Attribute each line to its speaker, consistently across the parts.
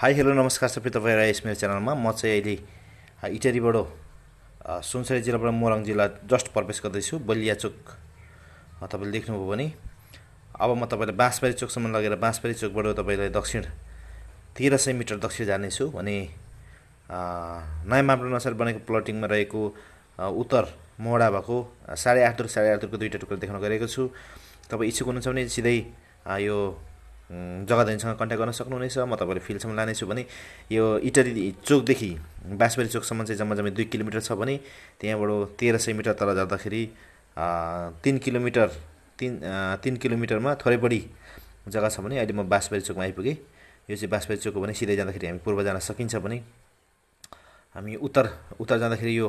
Speaker 1: hi hello नमस्कार सबै तपाईँ यस मेरो च्यानलमा म चाहिँ अहिले इटरीबाट सुनसरी जिल्लाबाट मोरङ जिल्ला जस्ट प्रवेश गर्दैछु बलियाचोक तपाईँले देख्नुभयो भने अब म तपाईँलाई बाँसबारी चोकसम्म लगेर बाँसबारी चोकबाट तपाईँलाई दक्षिण तेह्र सय मिटर दक्षिण जानेछु भने नयाँ मापदण्ड अनुसार बनेको प्लटिङमा रहेको उत्तर मोडा भएको साढे आठ दुर साढे आठ दुरको दुईवटा टुक्रा देखाउन गरेको छु तपाईँ इच्छुक हुनुहुन्छ भने सिधै यो जग्गाधनीसँग कन्ट्याक्ट गर्न सक्नुहुनेछ म तपाईँले फिल्डसम्म लानेछु भने यो इटरी चोकदेखि बाँसबारी चोकसम्म चाहिँ जम्मा जम्मी दुई किलोमिटर छ भने त्यहाँबाट तेह्र सय मिटर तल जाँदाखेरि तिन किलोमिटर तिन तिन किलोमिटरमा थोरै बढी जग्गा छ भने अहिले म बाँसबारी चोकमा आइपुगेँ यो चाहिँ बाँसबारी चोकको भने सिधै जाँदाखेरि हामी पूर्व जान सकिन्छ भने हामी उत्तर उत्तर जाँदाखेरि यो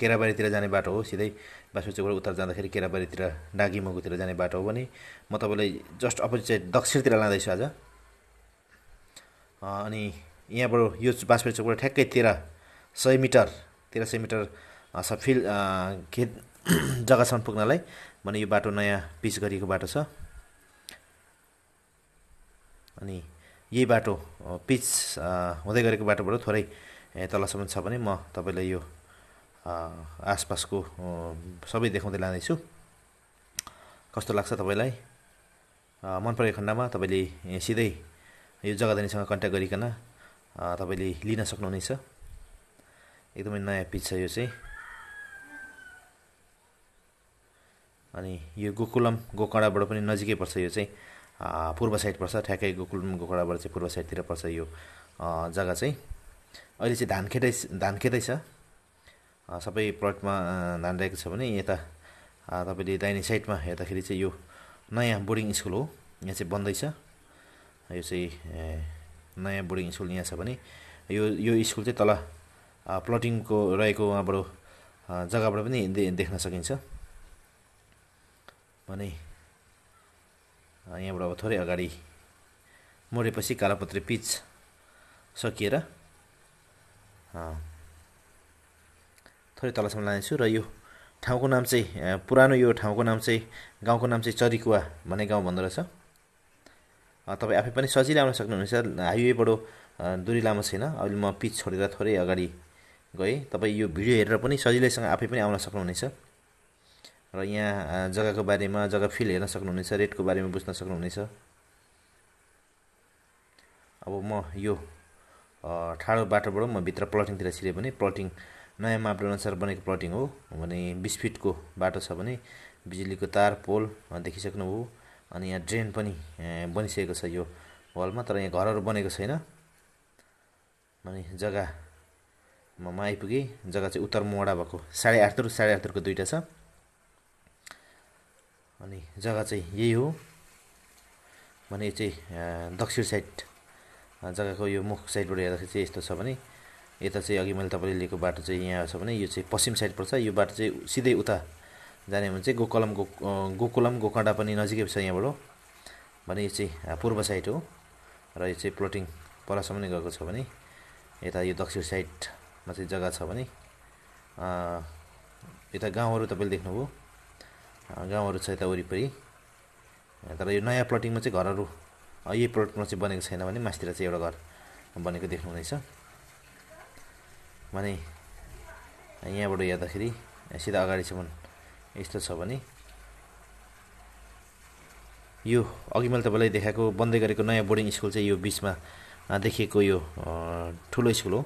Speaker 1: केराबारीतिर जाने बाटो हो सिधै बासुचोकबाट उत्तर जाँदाखेरि केराबारीतिर डाँगीमगुतिर जाने बाटो हो भने म तपाईँलाई जस्ट अपोजिट चाहिँ दक्षिणतिर लाँदैछु आज अनि यहाँबाट यो बाँसबारी चोकबाट ठ्याक्कै तेह्र सय मिटर तेह्र सय मिटर सफिल खेत जग्गासम्म पुग्नलाई भने यो बाटो नयाँ पिच गरिएको बाटो छ अनि यही बाटो पिच हुँदै गरेको बाटोबाट थोरै तलसम्म छ भने म तपाईँलाई यो आसपासको सबै देखाउँदै लाँदैछु कस्तो लाग्छ तपाईँलाई मन परेको खण्डमा तपाईँले सिधै यो जग्गाधनीसँग कन्ट्याक्ट गरिकन तपाईँले लिन सक्नुहुनेछ एकदमै नयाँ पिच छ यो चाहिँ अनि यो गोकुलम गोकडाबाट पनि नजिकै पर्छ यो चाहिँ पूर्व साइड पर्छ ठ्याक्कै गोकुलम गोकडाबाट चाहिँ पूर्व साइडतिर पर्छ यो जग्गा चाहिँ अहिले चाहिँ धान खेतै धान खेतै छ सबै प्लटमा धान रहेको छ भने यता तपाईँले दाहिने साइडमा हेर्दाखेरि चाहिँ यो नयाँ बोर्डिङ स्कुल हो यहाँ चाहिँ बन्दैछ यो चाहिँ नयाँ बोर्डिङ स्कुल यहाँ छ भने यो यो स्कुल चाहिँ तल प्लटिङको रहेको उहाँबाट जग्गाबाट पनि दे देख्न सकिन्छ भने यहाँबाट अब थोरै अगाडि मरेपछि कालापत्री पिच सकिएर थोरै तलसम्म लानेछु र यो ठाउँको नाम चाहिँ पुरानो यो ठाउँको नाम चाहिँ गाउँको नाम चाहिँ चरिकुवा भन्ने गाउँ भन्दो रहेछ तपाईँ आफै पनि सजिलै आउन सक्नुहुनेछ हाइवेबाट दुरी लामो छैन अहिले म पिच छोडेर थोरै अगाडि गएँ तपाईँ यो भिडियो हेरेर पनि सजिलैसँग आफै पनि आउन सक्नुहुनेछ र यहाँ जग्गाको बारेमा जग्गा फिल हेर्न सक्नुहुनेछ रेटको बारेमा बुझ्न सक्नुहुनेछ अब म यो ठाडो बाटोबाट म भित्र प्लटिङतिर छिरेँ भने प्लटिङ नयाँ अनुसार बनेको प्लटिङ हो भने बिस फिटको बाटो छ भने बिजुलीको तार पोल देखिसक्नुभयो अनि यहाँ ड्रेन पनि बनिसकेको छ यो वालमा तर यहाँ घरहरू बनेको छैन अनि जग्गा म म आइपुगेँ जग्गा चाहिँ उत्तर मोडा भएको साढे आठतर साढे आठतरको दुइटा छ अनि जग्गा चाहिँ यही हो भने चाहिँ दक्षिण साइड जग्गाको यो मुख साइडबाट हेर्दाखेरि चाहिँ यस्तो छ भने यता चाहिँ अघि मैले तपाईँले लिएको बाटो चाहिँ यहाँ छ भने यो चाहिँ पश्चिम साइड पर्छ यो बाटो चाहिँ सिधै उता जाने भने चाहिँ गोकलम गो गोकुलम गोकण्डा पनि नजिकै छ यहाँबाट भने यो चाहिँ पूर्व साइड हो र यो चाहिँ प्लोटिङ परसम्म नै गएको छ भने यता यो दक्षिण साइडमा चाहिँ जग्गा छ भने यता गाउँहरू तपाईँले देख्नुभयो गाउँहरू छ यता वरिपरि तर यो नयाँ प्लटिङमा चाहिँ घरहरू यही प्रोडक्टमा चाहिँ बनेको छैन भने मासतिर चाहिँ एउटा घर बनेको देख्नु हुँदैछ भने यहाँबाट हेर्दाखेरि सिधा अगाडिसम्म यस्तो छ भने यो अघि मैले तपाईँलाई देखाएको बन्दै गरेको नयाँ बोर्डिङ स्कुल चाहिँ यो बिचमा देखिएको यो ठुलो स्कुल हो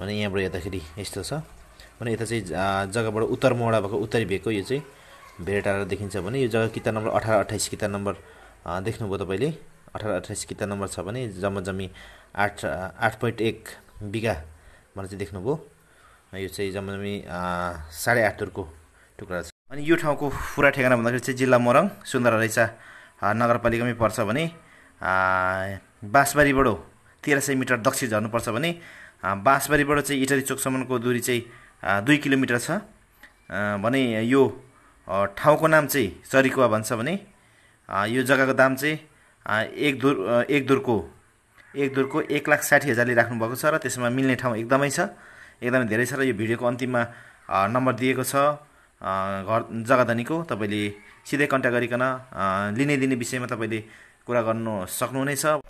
Speaker 1: भने यहाँबाट हेर्दाखेरि यस्तो छ भने यता चाहिँ जग्गाबाट उत्तर मोडा भएको उत्तरी भेको यो चाहिँ भेटाएर देखिन्छ भने यो जग्गा किता नम्बर अठार अट्ठाइस किता नम्बर देख्नुभयो तपाईँले अठार अठाइस किता नम्बर छ भने जम्मा जम्मी आठ आठ पोइन्ट एक बिघा भनेर चाहिँ देख्नुभयो यो चाहिँ जम्मा जम्मी साढे आठ दुरको टुक्रा छ अनि यो ठाउँको पुरा ठेगाना भन्दाखेरि चाहिँ जिल्ला मोरङ सुन्दर रहेछ नगरपालिकामै पर्छ भने बाँसबारीबाट तेह्र सय मिटर दक्षिण झर्नुपर्छ भने बाँसबारीबाट चाहिँ इटरी चोकसम्मको दुरी चाहिँ दुई किलोमिटर छ भने यो ठाउँको नाम चाहिँ चरिकुवा भन्छ भने यो जग्गाको दाम चाहिँ एक दुर एक दुरको एक दुरको एक लाख साठी हजारले राख्नुभएको छ र त्यसमा मिल्ने ठाउँ एकदमै छ एकदमै धेरै छ र यो भिडियोको अन्तिममा नम्बर दिएको छ घर जग्गाधनीको तपाईँले सिधै कन्ट्याक्ट गरिकन लिने दिने विषयमा तपाईँले कुरा गर्नु सक्नुहुनेछ